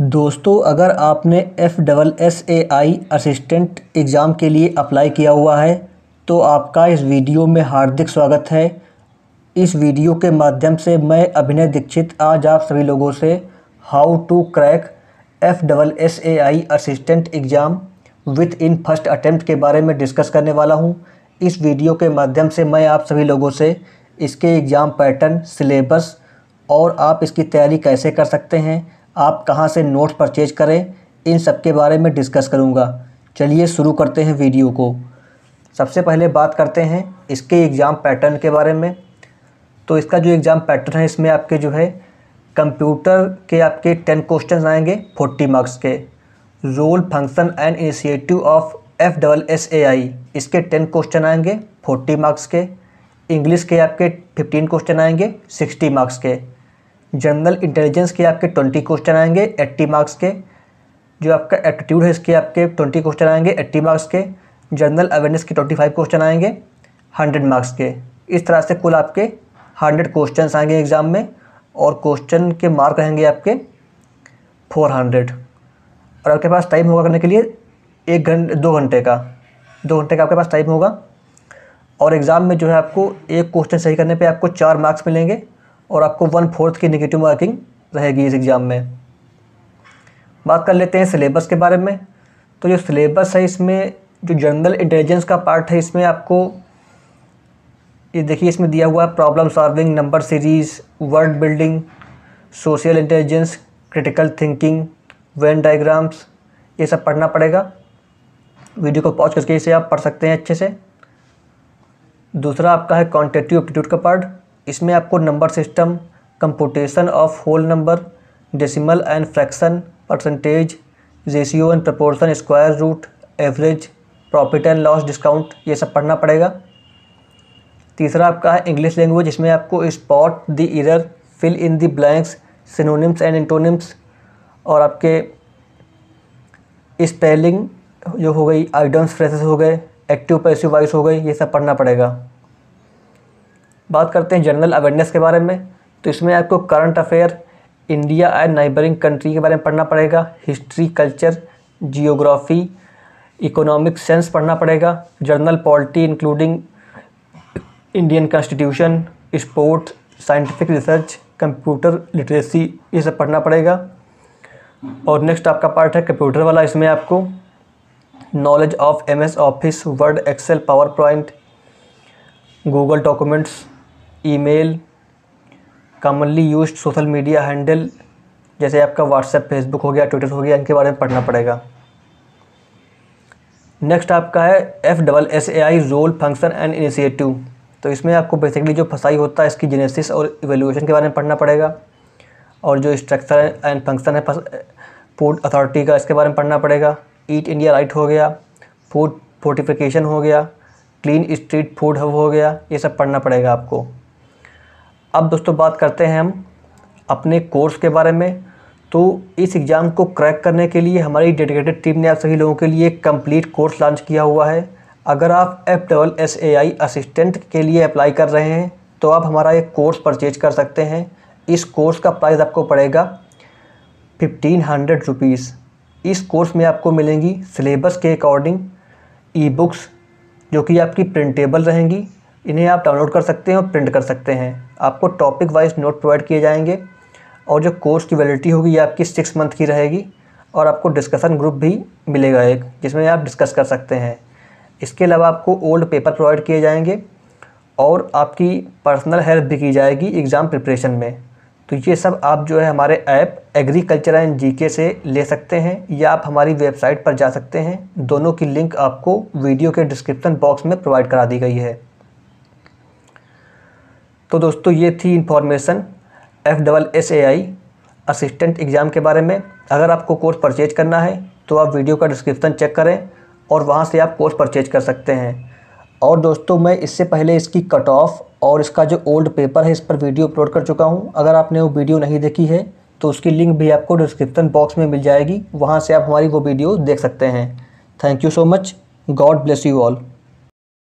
दोस्तों अगर आपने F double S A I assistant exam के लिए अप्लाई किया हुआ है तो आपका इस वीडियो में हार्दिक स्वागत है इस वीडियो के माध्यम से मैं अभिनय दीक्षित आज आप सभी लोगों से how to crack F double S A I assistant exam within first attempt के बारे में डिस्कस करने वाला हूँ इस वीडियो के माध्यम से मैं आप सभी लोगों से इसके एग्ज़ाम पैटर्न सिलेबस और आप इसकी तैयारी कैसे कर सकते हैं आप कहाँ से नोट्स परचेज करें इन सब के बारे में डिस्कस करूँगा चलिए शुरू करते हैं वीडियो को सबसे पहले बात करते हैं इसके एग्ज़ाम पैटर्न के बारे में तो इसका जो एग्ज़ाम पैटर्न है इसमें आपके जो है कंप्यूटर के आपके टेन क्वेश्चन आएंगे फोर्टी मार्क्स के role function and initiative of F double S A I इसके टेन क्वेश्चन आएंगे फोर्टी मार्क्स के इंग्लिश के आपके फिफ्टीन क्वेश्चन आएंगे सिक्सटी मार्क्स के जनरल इंटेलिजेंस के आपके ट्वेंटी क्वेश्चन आएंगे एट्टी मार्क्स के जो आपका एप्टीट्यूड है इसके आपके ट्वेंटी क्वेश्चन आएंगे एट्टी मार्क्स के जनरल अवेयरनेस के ट्वेंटी फाइव क्वेश्चन आएंगे हंड्रेड मार्क्स के इस तरह से कुल आपके हंड्रेड क्वेश्चन आएंगे एग्ज़ाम में और क्वेश्चन के मार्क रहेंगे आपके फोर हंड्रेड और आपके पास टाइम होगा करने के लिए एक घंटे दो घंटे का दो घंटे का आपके पास टाइम होगा और एग्ज़ाम में जो है आपको एक क्वेश्चन सही करने पे आपको चार मार्क्स मिलेंगे और आपको वन फोर्थ की निगेटिव मार्किंग रहेगी इस एग्ज़ाम में बात कर लेते हैं सिलेबस के बारे में तो जो सिलेबस है इसमें जो जनरल इंटेलिजेंस का पार्ट है इसमें आपको ये देखिए इसमें दिया हुआ है problem solving number series word building social intelligence critical thinking Venn diagrams ये सब पढ़ना पड़ेगा वीडियो को पॉज करके इसे आप पढ़ सकते हैं अच्छे से दूसरा आपका है क्वान्टेटिव एप्टीट्यूड का पार्ट इसमें आपको number system computation of whole number decimal and fraction percentage ratio and proportion square root average profit and loss discount ये सब पढ़ना पड़ेगा तीसरा आपका है इंग्लिश लैंग्वेज इसमें आपको spot the error fill in the blanks synonyms and antonyms और आपके स्पेलिंग जो हो गई आइडम्स फ्रेसेस हो गए एक्टिव पैसिव वाइस हो गई ये सब पढ़ना पड़ेगा बात करते हैं जनरल अवेयरनेस के बारे में तो इसमें आपको current affair India and neighbouring country के बारे में पढ़ना पड़ेगा history culture geography economic sense पढ़ना पड़ेगा general polity including Indian constitution sport scientific research computer literacy ये सब पढ़ना पड़ेगा और नेक्स्ट आपका पार्ट है कंप्यूटर वाला इसमें आपको knowledge of MS office word excel power point Google documents email commonly use social media handle जैसे आपका व्हाट्सएप फेसबुक हो गया ट्विटर हो गया इनके बारे में पढ़ना पड़ेगा नेक्स्ट आपका है F double S A I role function and initiative तो इसमें आपको बेसिकली जो फसाई होता है इसकी जेनेसिस और इवेल्यूशन के बारे में पढ़ना पड़ेगा और जो स्ट्रक्चर एंड फंक्शन है फूड अथॉरिटी का इसके बारे में पढ़ना पड़ेगा ईट इंडिया राइट हो गया फूड फोर्टिफिकेशन हो गया क्लीन स्ट्रीट फूड हब हो गया ये सब पढ़ना पड़ेगा आपको अब दोस्तों बात करते हैं हम अपने कोर्स के बारे में तो इस एग्ज़ाम को क्रैक करने के लिए हमारी डेडिकेटेड टीम ने आप सभी लोगों के लिए कंप्लीट कोर्स लॉन्च किया हुआ है अगर आप F double S A I assistant के लिए अप्लाई कर रहे हैं तो आप हमारा एक कोर्स परचेज कर सकते हैं इस कोर्स का प्राइस आपको पड़ेगा फिफ्टीन हंड्रेड रुपीज़ इस कोर्स में आपको मिलेंगी सिलेबस के अकॉर्डिंग ई बुक्स जो कि आपकी प्रिंटेबल रहेंगी इन्हें आप डाउनलोड कर सकते हैं और प्रिंट कर सकते हैं आपको टॉपिक वाइज नोट प्रोवाइड किए जाएंगे और जो कोर्स की वैलिडिटी होगी ये आपकी सिक्स मंथ की रहेगी और आपको डिस्कशन ग्रुप भी मिलेगा एक जिसमें आप डिस्कस कर सकते हैं इसके अलावा आपको ओल्ड पेपर प्रोवाइड किए जाएंगे और आपकी पर्सनल हेल्प भी की जाएगी एग्ज़ाम प्रिपरेशन में तो ये सब आप जो है हमारे ऐप एग्रीकल्चर एंड जीके से ले सकते हैं या आप हमारी वेबसाइट पर जा सकते हैं दोनों की लिंक आपको वीडियो के डिस्क्रिप्शन बॉक्स में प्रोवाइड करा दी गई है तो दोस्तों ये थी information F double S A I assistant exam के बारे में अगर आपको कोर्स परचेज करना है तो आप वीडियो का डिस्क्रिप्शन चेक करें और वहाँ से आप कोर्स परचेज कर सकते हैं और दोस्तों मैं इससे पहले इसकी कट ऑफ और इसका जो ओल्ड पेपर है इस पर वीडियो अपलोड कर चुका हूँ अगर आपने वो वीडियो नहीं देखी है तो उसकी लिंक भी आपको डिस्क्रिप्शन बॉक्स में मिल जाएगी वहाँ से आप हमारी वो वीडियो देख सकते हैं thank you so much God bless you all